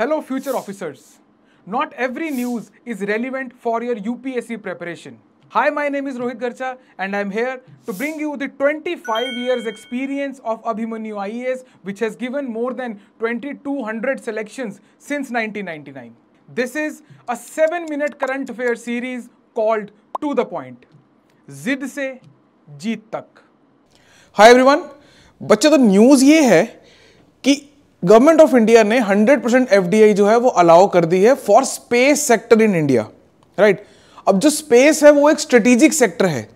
Hello future officers not every news is relevant for your U P S C preparation hi my name is Rohit Garcha and I am here to bring you the twenty five years experience of Abhimanyu I S which has given more than twenty two hundred selection since nineteen ninety nine this is a seven minute current affair series called to the point जिद से जीत तक high every one बच्चा तो news ये है कि government of India ने 100 percent F जो है वो अलाउ कर दी है for space sector in India right अब जो स्पेस है वो एक स्ट्रेटेजिक सेक्टर है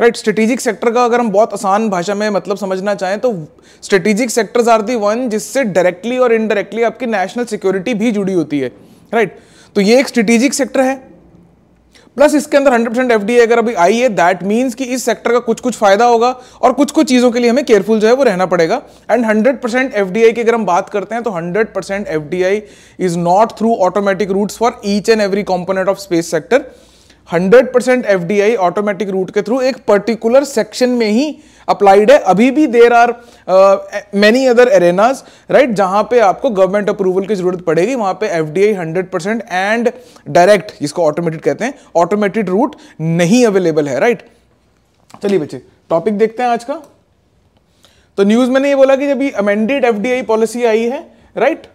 राइट स्ट्रेटेजिक सेक्टर का अगर हम बहुत आसान भाषा में मतलब समझना चाहें तो strategic sectors are the one जिससे डायरेक्टली और इनडायरेक्टली आपकी नेशनल सिक्योरिटी भी जुड़ी होती है राइट right? तो ये एक स्ट्रेटेजिक सेक्टर है प्लस इसके अंदर 100 परसेंट एफ अगर अभी आई है दैट मीन्स कि इस सेक्टर का कुछ कुछ फायदा होगा और कुछ कुछ चीज़ों के लिए हमें केयरफुल जो है वो रहना पड़ेगा एंड 100 परसेंट एफ की अगर हम बात करते हैं तो 100 percent F is not through automatic routes for each and every component of space sector 100 percent F automatic route के थ्रू एक पर्टिकुलर सेक्शन में ही अप्लाइड है अभी भी there are many other arenas right जहां पे आपको गवर्नमेंट अप्रूवल की जरूरत पड़ेगी वहां पे F D hundred percent and direct जिसको ऑटोमेटेड कहते हैं ऑटोमेटेड रूट नहीं अवेलेबल है राइट चलिए बच्चे टॉपिक देखते हैं आज का तो न्यूज मैंने ये बोला कि जब अमेंडेड एफ पॉलिसी आई है राइट right?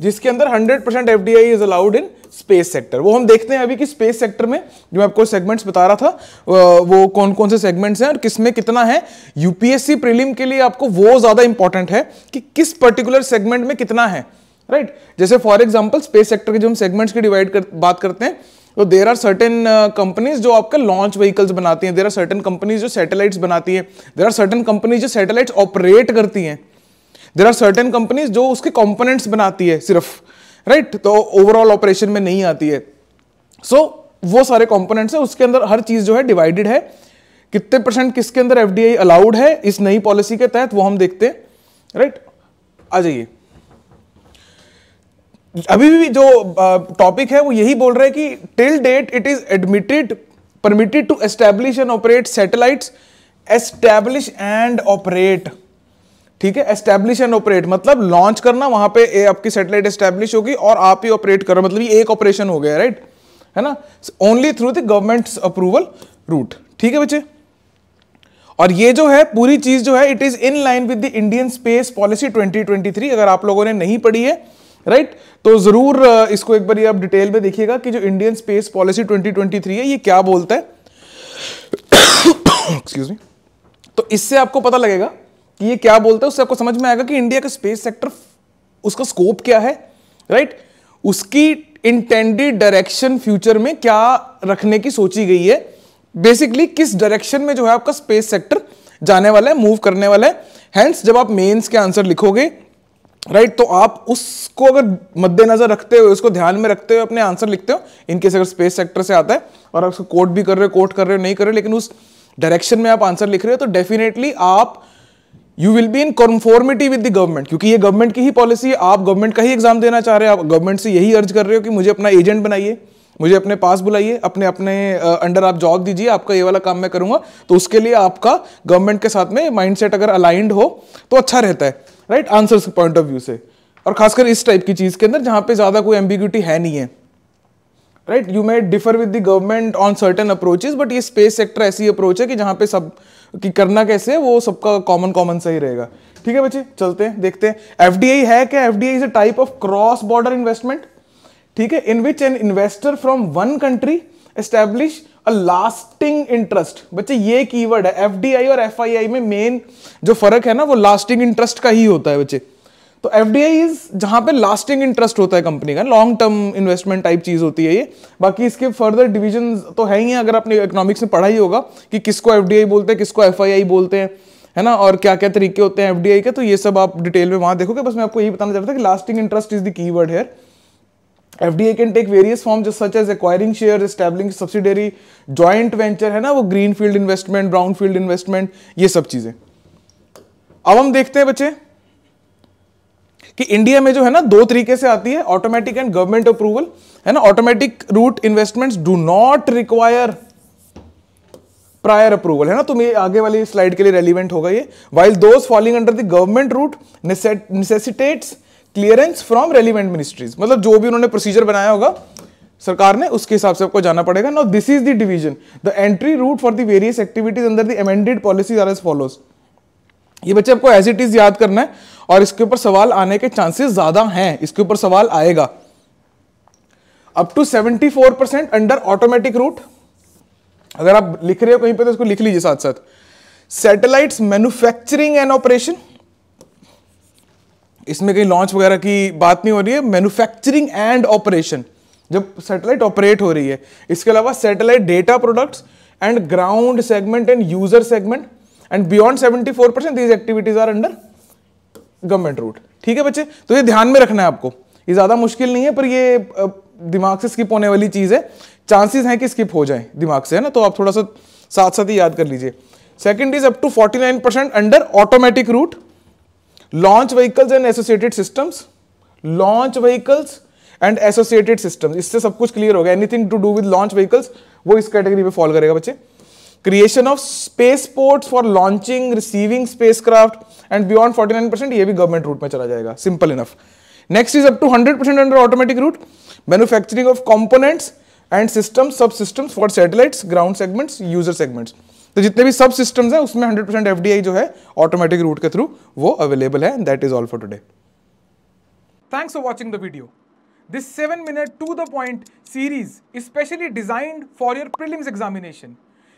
जिसके अंदर hundred percent F is allowed in space sector वो हम देखते हैं अभी कि स्पेस सेक्टर में जो मैं आपको सेगमेंट्स बता रहा था वो कौन कौन से सेगमेंट्स हैं और किसमें कितना है यूपीएससी प्रीलिम के लिए आपको वो ज़्यादा इंपॉर्टेंट है कि किस पर्टिकुलर सेगमेंट में कितना है राइट right? जैसे फॉर एग्जाम्पल स्पेस सेक्टर के जो हम सेगमेंट्स की डिवाइड कर बात करते हैं तो देर आर सर्टन कंपनीज जो आपका लॉन्च व्हीकल्स बनाती हैं देर आर सर्टन कंपनीज जो सैटेलाइट्स बनाती है देर आर सर्टन कंपनीज जो सैटेलाइट्स ऑपरेट करती हैं देर आर सर्टन कंपनीज जो उसके कॉम्पोनेंट्स बनाती है सिर्फ राइट तो ओवरऑल ऑपरेशन में नहीं आती है सो so, वो सारे कॉम्पोनेंट्स हैं उसके अंदर हर चीज़ जो है डिवाइडेड है कितने परसेंट किसके अंदर एफ अलाउड है इस नई पॉलिसी के तहत वो हम देखते हैं राइट आ जाइए अभी भी जो टॉपिक है वो यही बोल रहा है कि till date it is admitted permitted to establish and operate satellites establish and operate ठीक है एस्टेब्लिश एंड ऑपरेट मतलब लॉन्च करना वहां पे आपकी सैटेलाइट एस्टेब्लिश होगी और आप ही ऑपरेट करो मतलब ये एक ऑपरेशन हो गया राइट है ना only through the government approval route ठीक है बच्चे और ये जो है पूरी चीज जो है it is in line with the Indian space policy 2023 अगर आप लोगों ने नहीं पढ़ी है राइट right? तो जरूर इसको एक बार आप डिटेल में देखिएगा कि जो इंडियन स्पेस पॉलिसी 2023 है ये क्या बोलता है एक्सक्यूज मी तो इससे आपको पता लगेगा कि ये क्या बोलता है उससे आपको समझ में आएगा कि इंडिया का स्पेस सेक्टर उसका स्कोप क्या है राइट उसकी इंटेंडेड डायरेक्शन फ्यूचर में क्या रखने की सोची गई है बेसिकली किस डायरेक्शन में जो है आपका स्पेस सेक्टर जाने वाला है मूव करने वाला है हैंस जब आप मेंस के आंसर लिखोगे राइट right, तो आप उसको अगर मद्देनजर रखते हुए उसको ध्यान में रखते हुए अपने आंसर लिखते हो इनकेस अगर स्पेस सेक्टर से आता है और आप उसको कोट भी कर रहे हो कोट कर रहे हो नहीं कर रहे हो लेकिन उस डायरेक्शन में आप आंसर लिख रहे हो तो डेफिनेटली आप you will be in conformity with the government क्योंकि ये गवर्नमेंट की ही पॉलिसी है आप गवर्नमेंट का ही एग्जाम देना चाह रहे हैं आप गवर्नमेंट से यही अर्ज कर रहे हो कि मुझे अपना एजेंट बनाइए मुझे अपने पास बुलाइए अपने अपने अंडर आप जॉब दीजिए आपका ये वाला काम मैं करूंगा तो उसके लिए आपका गवर्नमेंट के साथ में माइंडसेट अगर अलाइंड हो तो अच्छा रहता है right answers point of view से और खासकर इस टाइप की चीज़ के अंदर जहां पे ज़्यादा कोई एम्बिग्यूटी है नहीं है right you may differ with the government on certain approaches but ये स्पेस सेक्टर ऐसी अप्रोच है कि जहाँ पे सब कि करना कैसे है वो सबका कॉमन कॉमन सही रहेगा ठीक है बच्चे चलते हैं देखते हैं एफ है क्या F D is a type of cross border investment ठीक है in which an investor from one country establish a lasting interest बच्चे ये कीवर्ड है एफ और एफ में मेन जो फर्क है ना वो लास्टिंग इंटरेस्ट का ही होता है बच्चे तो एफ इज जहां पर लास्टिंग इंटरेस्ट होता है कंपनी का लॉन्ग टर्म इन्वेस्टमेंट टाइप चीज़ होती है ये बाकी इसके फर्दर डिविजन तो है ही है अगर आपने इकोनॉमिक्स में पढ़ा ही होगा कि किसको एफ बोलते हैं किसको एफ आई आई बोलते हैं है ना और क्या क्या तरीके होते हैं एफ के तो ये सब आप डिटेल में वहां देखोगे बस मैं आपको यही बताना चाहता था कि लास्टिंग इंटरेस्ट इज द की वर्ड here I can take various form such as acquiring share establishing subsidiary joint venture है ना वो greenfield investment brownfield investment ये सब चीज़ें अब हम देखते हैं बच्चे कि इंडिया में जो है ना दो तरीके से आती है ऑटोमेटिक एंड गवर्नमेंट अप्रूवल है ना automatic route investments do not require prior approval है ना तुम तो ये आगे वाली स्लाइड के लिए रेलिवेंट होगा ये while those falling under the government route necessitates clearance from relevant ministries मतलब जो भी उन्होंने प्रोसीजर बनाया होगा सरकार ने उसके हिसाब से आपको जाना पड़ेगा now this is the division the entry route for the various activities under the amended policies are as follows ये बच्चे आपको एज इट इज याद करना है और इसके ऊपर सवाल आने के चांसेस ज्यादा हैं इसके ऊपर सवाल आएगा up to 74 percent under automatic route अगर आप लिख रहे हो कहीं पे तो इसको लिख लीजिए साथ साथ सैटेलाइट्स मैन्युफैक्चरिंग एंड ऑपरेशन इसमें कहीं लॉन्च वगैरह की बात नहीं हो रही है मैन्युफैक्चरिंग एंड ऑपरेशन जब सैटेलाइट ऑपरेट हो रही है इसके अलावा satellite data products and ground segment and user segment and beyond 74 percent these activities are under government route ठीक है बच्चे तो ये ध्यान में रखना है आपको ये ज़्यादा मुश्किल नहीं है पर ये दिमाग से स्किप होने वाली चीज़ है चांसेस हैं कि स्किप हो जाए दिमाग से है ना तो आप थोड़ा सा साथ साथ ही याद कर लीजिए second is up to 49 percent under automatic route launch vehicles and associated systems launch vehicles and associated system इससे सब कुछ क्लियर हो गया anything to do with launch vehicles वो इस कैटेगरी में फॉल करेगा बच्चे creation of spaceport for launching receiving spacecraft and beyond forty nine percent ये भी गवर्नमेंट रूट में चला जाएगा simple enough next is up to hundred percent under automatic route manufacturing of components and system subsystem for satellites ground segments user segments तो जितने भी सब system है उसमें hundred percent F D I जो है ऑटोमेटिक रूट के through वो अवेलेबल है that is all for today thanks for watching the video this seven minute to the point series specially designed for your prelims examination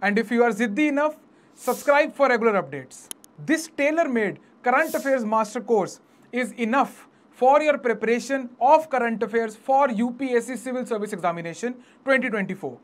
And if you are ziddi enough, subscribe for regular updates. This tailor-made current affairs master course is enough for your preparation of current affairs for UPSC Civil Service Examination 2024.